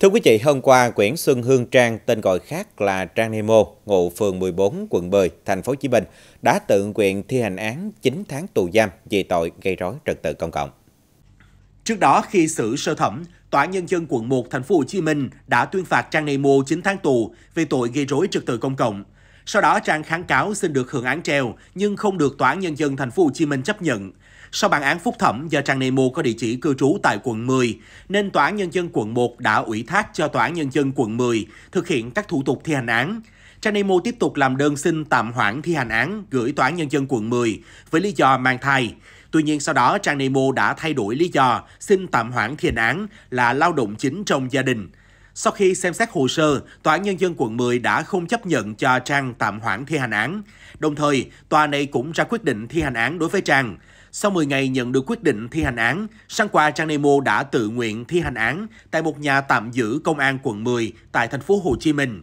Thưa quý vị, hôm qua, quyển Xuân Hương Trang, tên gọi khác là Trang Nemo, ngụ phường 14, quận 10, thành phố Hồ Chí Minh, đã tự nguyện thi hành án 9 tháng tù giam vì tội gây rối trật tự công cộng. Trước đó, khi xử sơ thẩm, Tòa nhân dân quận 1 thành phố Hồ Chí Minh đã tuyên phạt Trang Nemo 9 tháng tù về tội gây rối trật tự công cộng. Sau đó Trang kháng cáo xin được hưởng án treo nhưng không được Tòa án Nhân dân Thành phố Hồ Chí Minh chấp nhận. Sau bản án phúc thẩm do Trang Nemo có địa chỉ cư trú tại quận 10, nên Tòa án Nhân dân quận 1 đã ủy thác cho Tòa án Nhân dân quận 10 thực hiện các thủ tục thi hành án. Trang Nemo tiếp tục làm đơn xin tạm hoãn thi hành án gửi Tòa án Nhân dân quận 10 với lý do mang thai. Tuy nhiên sau đó Trang Nemo đã thay đổi lý do xin tạm hoãn thi hành án là lao động chính trong gia đình. Sau khi xem xét hồ sơ, Tòa án Nhân dân quận 10 đã không chấp nhận cho Trang tạm hoãn thi hành án. Đồng thời, tòa này cũng ra quyết định thi hành án đối với Trang. Sau 10 ngày nhận được quyết định thi hành án, sáng qua Trang Nemo đã tự nguyện thi hành án tại một nhà tạm giữ công an quận 10 tại thành phố Hồ Chí Minh.